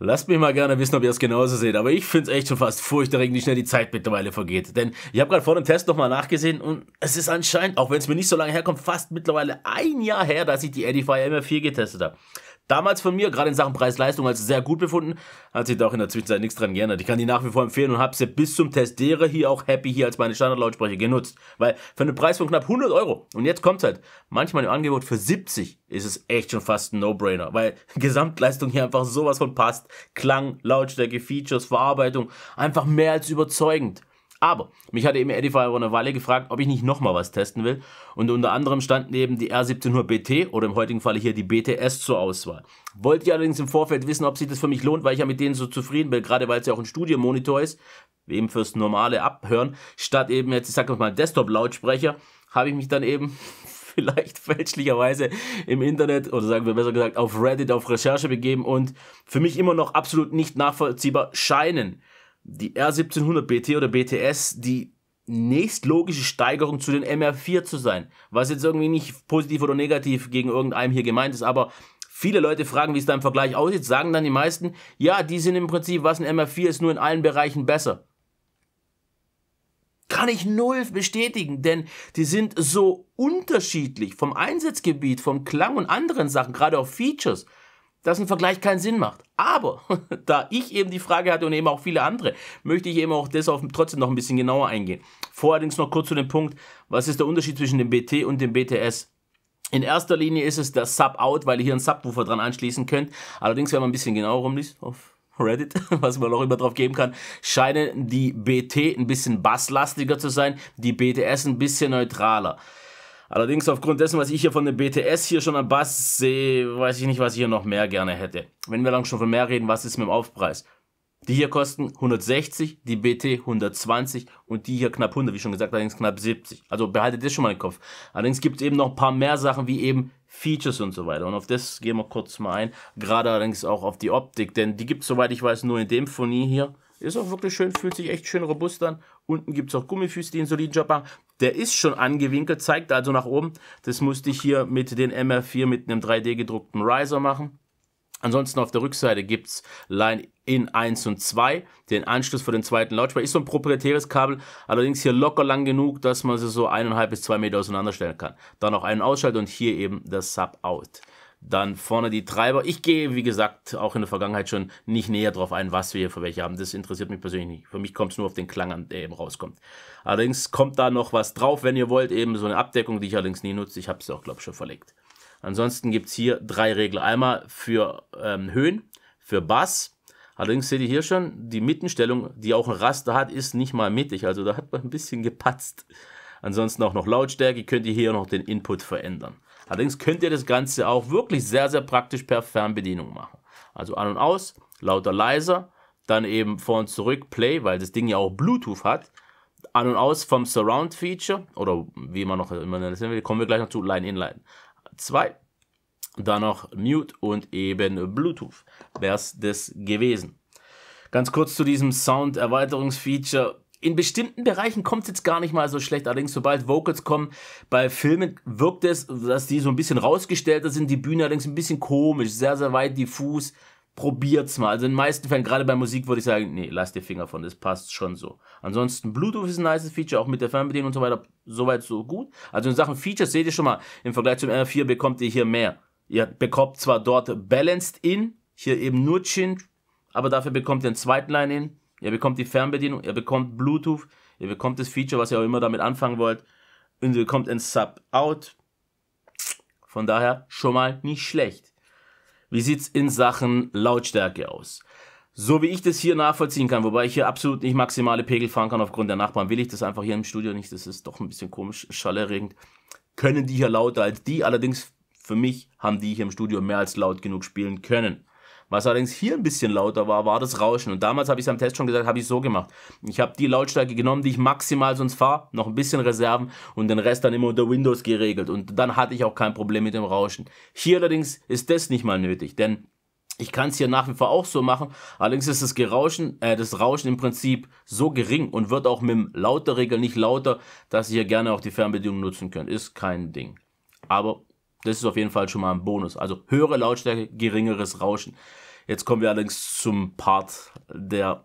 Lasst mich mal gerne wissen, ob ihr es genauso seht, aber ich finde es echt schon fast furchterregend, wie schnell die Zeit mittlerweile vergeht. Denn ich habe gerade vor dem Test nochmal nachgesehen und es ist anscheinend, auch wenn es mir nicht so lange herkommt, fast mittlerweile ein Jahr her, dass ich die Edify MF4 getestet habe damals von mir, gerade in Sachen Preis-Leistung, als sehr gut befunden. Hat sich da auch in der Zwischenzeit nichts dran geändert. Ich kann die nach wie vor empfehlen und habe sie bis zum Testdere hier auch happy hier als meine Standardlautsprecher genutzt. Weil für einen Preis von knapp 100 Euro, und jetzt kommt's halt, manchmal im Angebot für 70 ist es echt schon fast ein No-Brainer, weil Gesamtleistung hier einfach sowas von passt. Klang, Lautstärke, Features, Verarbeitung, einfach mehr als überzeugend. Aber mich hatte eben Edify über eine Weile gefragt, ob ich nicht nochmal was testen will. Und unter anderem standen eben die R1700 BT oder im heutigen Falle hier die BTS zur Auswahl. Wollte ich allerdings im Vorfeld wissen, ob sich das für mich lohnt, weil ich ja mit denen so zufrieden bin, gerade weil es ja auch ein Studiomonitor ist, eben fürs normale Abhören, statt eben jetzt, ich sag mal, Desktop-Lautsprecher, habe ich mich dann eben vielleicht fälschlicherweise im Internet oder sagen wir besser gesagt auf Reddit auf Recherche begeben und für mich immer noch absolut nicht nachvollziehbar scheinen die R1700 BT oder BTS die nächstlogische Steigerung zu den MR4 zu sein. Was jetzt irgendwie nicht positiv oder negativ gegen irgendeinem hier gemeint ist, aber viele Leute fragen, wie es da im Vergleich aussieht, sagen dann die meisten, ja, die sind im Prinzip, was ein MR4 ist, nur in allen Bereichen besser. Kann ich null bestätigen, denn die sind so unterschiedlich vom Einsatzgebiet, vom Klang und anderen Sachen, gerade auch Features dass ein Vergleich keinen Sinn macht. Aber da ich eben die Frage hatte und eben auch viele andere, möchte ich eben auch deshalb trotzdem noch ein bisschen genauer eingehen. Vor noch kurz zu dem Punkt, was ist der Unterschied zwischen dem BT und dem BTS? In erster Linie ist es das Sub-Out, weil ihr hier einen Subwoofer dran anschließen könnt. Allerdings, wenn man ein bisschen genauer rumliest, auf Reddit, was man auch immer drauf geben kann, scheinen die BT ein bisschen basslastiger zu sein, die BTS ein bisschen neutraler. Allerdings aufgrund dessen, was ich hier von der BTS hier schon am Bass sehe, weiß ich nicht, was ich hier noch mehr gerne hätte. Wenn wir lang schon von mehr reden, was ist mit dem Aufpreis? Die hier kosten 160, die BT 120 und die hier knapp 100, wie schon gesagt, allerdings knapp 70. Also behaltet das schon mal im Kopf. Allerdings gibt es eben noch ein paar mehr Sachen wie eben Features und so weiter. Und auf das gehen wir kurz mal ein. Gerade allerdings auch auf die Optik, denn die gibt es, soweit ich weiß, nur in dem Phonie hier. Ist auch wirklich schön, fühlt sich echt schön robust an. Unten gibt es auch Gummifüße, die einen soliden Job haben. Der ist schon angewinkelt, zeigt also nach oben. Das musste ich hier mit den MR4 mit einem 3D gedruckten Riser machen. Ansonsten auf der Rückseite gibt es Line in 1 und 2, den Anschluss für den zweiten Lautsprecher. Ist so ein proprietäres Kabel, allerdings hier locker lang genug, dass man sie so 1,5 bis 2 Meter auseinanderstellen kann. Dann noch einen Ausschalter und hier eben das Sub-Out. Dann vorne die Treiber. Ich gehe, wie gesagt, auch in der Vergangenheit schon nicht näher drauf ein, was wir hier für welche haben. Das interessiert mich persönlich nicht. Für mich kommt es nur auf den Klang an, der eben rauskommt. Allerdings kommt da noch was drauf, wenn ihr wollt. Eben so eine Abdeckung, die ich allerdings nie nutze. Ich habe es auch, glaube ich, schon verlegt. Ansonsten gibt es hier drei Regler. Einmal für ähm, Höhen, für Bass. Allerdings seht ihr hier schon, die Mittenstellung, die auch ein Raster hat, ist nicht mal mittig. Also da hat man ein bisschen gepatzt. Ansonsten auch noch Lautstärke, könnt ihr hier noch den Input verändern. Allerdings könnt ihr das Ganze auch wirklich sehr, sehr praktisch per Fernbedienung machen. Also an und aus, lauter, leiser, dann eben vor und zurück Play, weil das Ding ja auch Bluetooth hat. An und aus vom Surround Feature oder wie man noch immer das nennen nennt, kommen wir gleich noch zu Line Inline 2. Dann noch Mute und eben Bluetooth. Wäre es das gewesen. Ganz kurz zu diesem Sound-Erweiterungsfeature in bestimmten Bereichen kommt es jetzt gar nicht mal so schlecht. Allerdings, sobald Vocals kommen, bei Filmen wirkt es, dass die so ein bisschen rausgestellter sind, die Bühne allerdings ein bisschen komisch, sehr, sehr weit diffus. Probiert's mal. Also in den meisten Fällen, gerade bei Musik, würde ich sagen, nee, lass dir Finger von, das passt schon so. Ansonsten, Bluetooth ist ein nice Feature, auch mit der Fernbedienung und so weiter, soweit so gut. Also in Sachen Features seht ihr schon mal, im Vergleich zum R4 bekommt ihr hier mehr. Ihr bekommt zwar dort Balanced In, hier eben nur Chin, aber dafür bekommt ihr einen zweiten Line In, Ihr bekommt die Fernbedienung, ihr bekommt Bluetooth, ihr bekommt das Feature, was ihr auch immer damit anfangen wollt. Und ihr bekommt ein Sub-Out. Von daher schon mal nicht schlecht. Wie sieht es in Sachen Lautstärke aus? So wie ich das hier nachvollziehen kann, wobei ich hier absolut nicht maximale Pegel fahren kann aufgrund der Nachbarn, will ich das einfach hier im Studio nicht. Das ist doch ein bisschen komisch, schallerregend. Können die hier lauter als die? Allerdings für mich haben die hier im Studio mehr als laut genug spielen können. Was allerdings hier ein bisschen lauter war, war das Rauschen. Und damals habe ich es am Test schon gesagt, habe ich so gemacht. Ich habe die Lautstärke genommen, die ich maximal sonst fahre, noch ein bisschen Reserven und den Rest dann immer unter Windows geregelt. Und dann hatte ich auch kein Problem mit dem Rauschen. Hier allerdings ist das nicht mal nötig, denn ich kann es hier nach wie vor auch so machen, allerdings ist das Gerauschen, äh, das Rauschen im Prinzip so gering und wird auch mit dem Lauterregel nicht lauter, dass ihr gerne auch die Fernbedienung nutzen könnt. Ist kein Ding. Aber das ist auf jeden Fall schon mal ein Bonus. Also höhere Lautstärke, geringeres Rauschen. Jetzt kommen wir allerdings zum Part, der,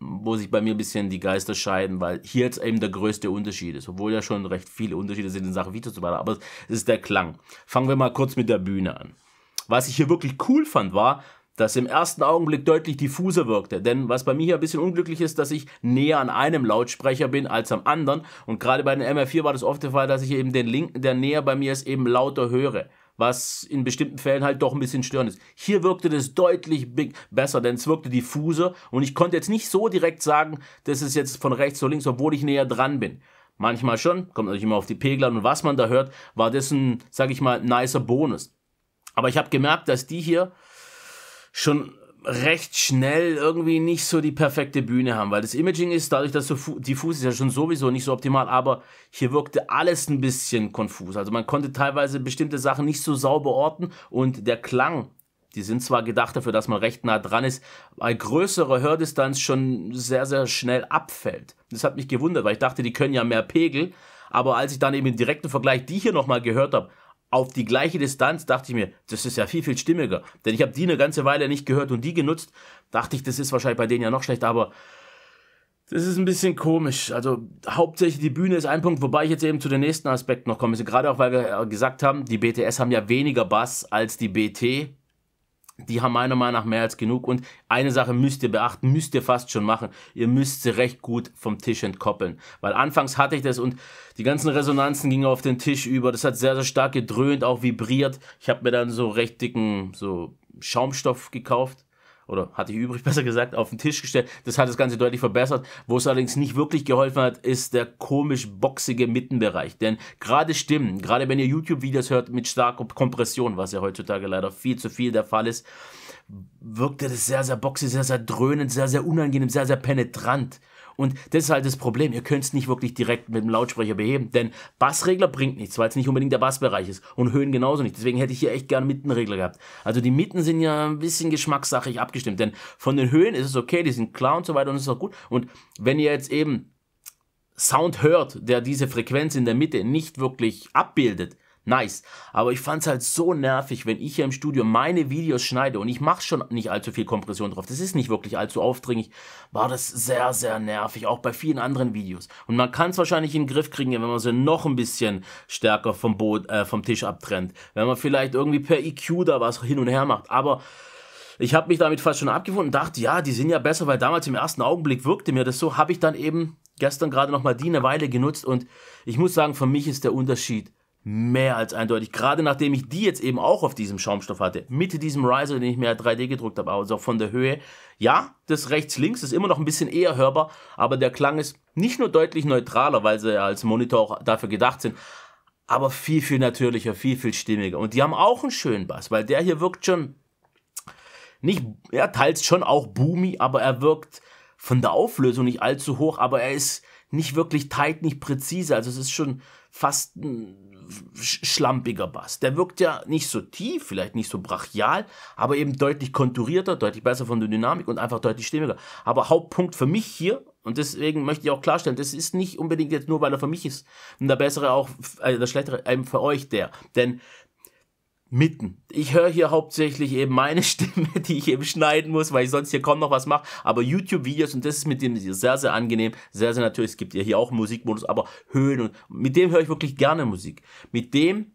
wo sich bei mir ein bisschen die Geister scheiden, weil hier jetzt eben der größte Unterschied ist, obwohl ja schon recht viele Unterschiede sind in Sachen Videos und so weiter, aber es ist der Klang. Fangen wir mal kurz mit der Bühne an. Was ich hier wirklich cool fand, war, das im ersten Augenblick deutlich diffuser wirkte. Denn was bei mir hier ein bisschen unglücklich ist, dass ich näher an einem Lautsprecher bin als am anderen. Und gerade bei den MR4 war das oft der Fall, dass ich eben den linken, der näher bei mir ist, eben lauter höre. Was in bestimmten Fällen halt doch ein bisschen störend ist. Hier wirkte das deutlich besser, denn es wirkte diffuser. Und ich konnte jetzt nicht so direkt sagen, das ist jetzt von rechts zu links, obwohl ich näher dran bin. Manchmal schon, kommt natürlich immer auf die Pegel an und was man da hört, war das ein, sag ich mal, nicer Bonus. Aber ich habe gemerkt, dass die hier schon recht schnell irgendwie nicht so die perfekte Bühne haben, weil das Imaging ist dadurch, dass so diffus ist ja schon sowieso nicht so optimal, aber hier wirkte alles ein bisschen konfus. Also man konnte teilweise bestimmte Sachen nicht so sauber orten und der Klang, die sind zwar gedacht dafür, dass man recht nah dran ist, bei größerer Hördistanz schon sehr, sehr schnell abfällt. Das hat mich gewundert, weil ich dachte, die können ja mehr Pegel, aber als ich dann eben im direkten Vergleich die hier nochmal gehört habe, auf die gleiche Distanz dachte ich mir, das ist ja viel, viel stimmiger. Denn ich habe die eine ganze Weile nicht gehört und die genutzt. Dachte ich, das ist wahrscheinlich bei denen ja noch schlechter, aber das ist ein bisschen komisch. Also hauptsächlich die Bühne ist ein Punkt, wobei ich jetzt eben zu den nächsten Aspekten noch komme. Gerade auch, weil wir äh, gesagt haben, die BTS haben ja weniger Bass als die BT die haben meiner Meinung nach mehr als genug. Und eine Sache müsst ihr beachten, müsst ihr fast schon machen. Ihr müsst sie recht gut vom Tisch entkoppeln. Weil anfangs hatte ich das und die ganzen Resonanzen gingen auf den Tisch über. Das hat sehr, sehr stark gedröhnt, auch vibriert. Ich habe mir dann so recht dicken so Schaumstoff gekauft oder hatte ich übrig besser gesagt, auf den Tisch gestellt. Das hat das Ganze deutlich verbessert. Wo es allerdings nicht wirklich geholfen hat, ist der komisch boxige Mittenbereich. Denn gerade Stimmen, gerade wenn ihr YouTube-Videos hört mit starker Kompression, was ja heutzutage leider viel zu viel der Fall ist, wirkte das sehr, sehr boxig, sehr, sehr dröhnend, sehr, sehr unangenehm, sehr, sehr penetrant. Und das ist halt das Problem. Ihr könnt es nicht wirklich direkt mit dem Lautsprecher beheben, denn Bassregler bringt nichts, weil es nicht unbedingt der Bassbereich ist. Und Höhen genauso nicht. Deswegen hätte ich hier echt gerne Mittenregler gehabt. Also die Mitten sind ja ein bisschen geschmackssachig abgestimmt, denn von den Höhen ist es okay, die sind klar und so weiter und es ist auch gut. Und wenn ihr jetzt eben Sound hört, der diese Frequenz in der Mitte nicht wirklich abbildet, nice. Aber ich fand's halt so nervig, wenn ich hier im Studio meine Videos schneide und ich mache schon nicht allzu viel Kompression drauf. Das ist nicht wirklich allzu aufdringlich. War das sehr, sehr nervig, auch bei vielen anderen Videos. Und man kann es wahrscheinlich in den Griff kriegen, wenn man sie noch ein bisschen stärker vom, Boot, äh, vom Tisch abtrennt. Wenn man vielleicht irgendwie per EQ da was hin und her macht. Aber ich habe mich damit fast schon abgefunden und dachte, ja, die sind ja besser, weil damals im ersten Augenblick wirkte mir das so. Habe ich dann eben gestern gerade nochmal die eine Weile genutzt und ich muss sagen, für mich ist der Unterschied mehr als eindeutig. Gerade nachdem ich die jetzt eben auch auf diesem Schaumstoff hatte, mit diesem Riser, den ich mir 3D halt gedruckt habe, also von der Höhe. Ja, das rechts-links ist immer noch ein bisschen eher hörbar, aber der Klang ist nicht nur deutlich neutraler, weil sie ja als Monitor auch dafür gedacht sind, aber viel, viel natürlicher, viel, viel stimmiger. Und die haben auch einen schönen Bass, weil der hier wirkt schon nicht, ja, teils schon auch boomy, aber er wirkt von der Auflösung nicht allzu hoch, aber er ist nicht wirklich tight, nicht präzise. Also es ist schon fast ein schlampiger Bass. Der wirkt ja nicht so tief, vielleicht nicht so brachial, aber eben deutlich konturierter, deutlich besser von der Dynamik und einfach deutlich stimmiger. Aber Hauptpunkt für mich hier, und deswegen möchte ich auch klarstellen, das ist nicht unbedingt jetzt nur, weil er für mich ist und der bessere auch, äh, der schlechtere eben für euch der. Denn mitten. Ich höre hier hauptsächlich eben meine Stimme, die ich eben schneiden muss, weil ich sonst hier kaum noch was mache. Aber YouTube-Videos und das ist mit dem sehr, sehr angenehm. Sehr, sehr natürlich. Es gibt ja hier auch Musikmodus, aber Höhen und mit dem höre ich wirklich gerne Musik. Mit dem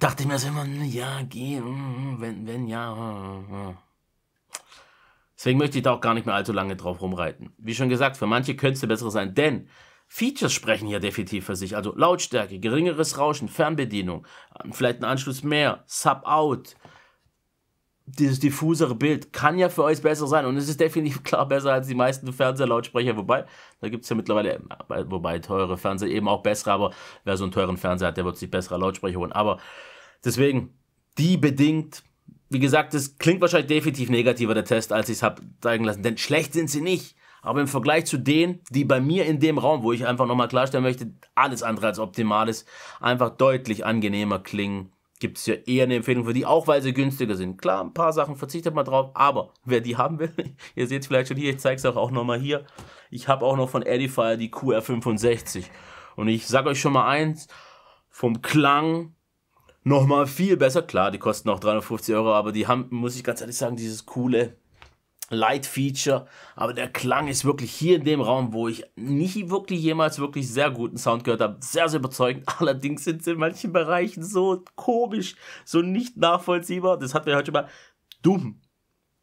dachte ich mir so immer, hm, ja, geh, hm, hm, wenn, wenn, ja. Deswegen möchte ich da auch gar nicht mehr allzu lange drauf rumreiten. Wie schon gesagt, für manche könnte es besser sein, denn Features sprechen hier definitiv für sich. Also Lautstärke, geringeres Rauschen, Fernbedienung, ähm, vielleicht ein Anschluss mehr, Sub-Out, dieses diffusere Bild kann ja für euch besser sein und es ist definitiv klar besser als die meisten Fernsehlautsprecher, wobei, da gibt es ja mittlerweile, äh, wobei teure Fernseher eben auch bessere, aber wer so einen teuren Fernseher hat, der wird sich bessere Lautsprecher holen, aber deswegen, die bedingt, wie gesagt, das klingt wahrscheinlich definitiv negativer, der Test, als ich es habe zeigen lassen, denn schlecht sind sie nicht. Aber im Vergleich zu denen, die bei mir in dem Raum, wo ich einfach nochmal klarstellen möchte, alles andere als optimal ist, einfach deutlich angenehmer klingen, gibt es ja eher eine Empfehlung für die, auch weil sie günstiger sind. Klar, ein paar Sachen verzichtet man drauf, aber wer die haben will, ihr seht es vielleicht schon hier, ich zeige es auch, auch nochmal hier. Ich habe auch noch von Edifier die QR65. Und ich sage euch schon mal eins, vom Klang nochmal viel besser. Klar, die kosten auch 350 Euro, aber die haben, muss ich ganz ehrlich sagen, dieses coole Light Feature, aber der Klang ist wirklich hier in dem Raum, wo ich nicht wirklich jemals wirklich sehr guten Sound gehört habe, sehr, sehr überzeugend. Allerdings sind sie in manchen Bereichen so komisch, so nicht nachvollziehbar. Das hatten wir heute schon mal. Dumm.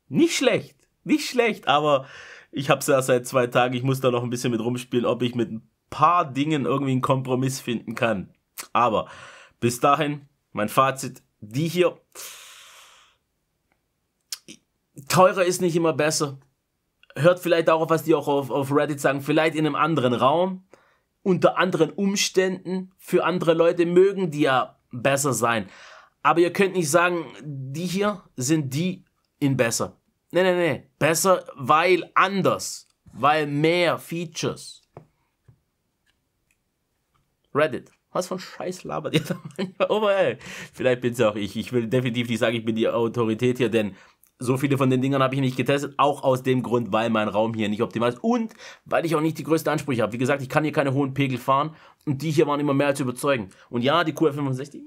Nicht schlecht, nicht schlecht, aber ich habe es ja seit zwei Tagen. Ich muss da noch ein bisschen mit rumspielen, ob ich mit ein paar Dingen irgendwie einen Kompromiss finden kann. Aber bis dahin, mein Fazit, die hier. Pff, teurer ist nicht immer besser. Hört vielleicht auch auf, was die auch auf, auf Reddit sagen, vielleicht in einem anderen Raum, unter anderen Umständen, für andere Leute mögen die ja besser sein. Aber ihr könnt nicht sagen, die hier sind die in besser. Nee, nee, nee. Besser, weil anders. Weil mehr Features. Reddit. Was für ein Scheiß labert ihr da manchmal? Oh, ey. Vielleicht bin's auch ich. Ich will definitiv nicht sagen, ich bin die Autorität hier, denn so viele von den Dingern habe ich nicht getestet, auch aus dem Grund, weil mein Raum hier nicht optimal ist und weil ich auch nicht die größten Ansprüche habe. Wie gesagt, ich kann hier keine hohen Pegel fahren und die hier waren immer mehr als überzeugend. Und ja, die QF65,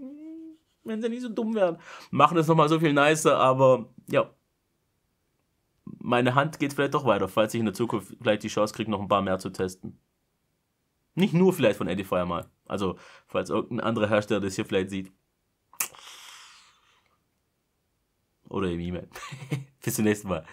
wenn sie nicht so dumm wären, machen es nochmal so viel nicer, aber ja, meine Hand geht vielleicht doch weiter, falls ich in der Zukunft vielleicht die Chance kriege, noch ein paar mehr zu testen. Nicht nur vielleicht von Edifier mal. Also, falls irgendein anderer Hersteller das hier vielleicht sieht. Oder im E-Mail. Bis zum nächsten Mal.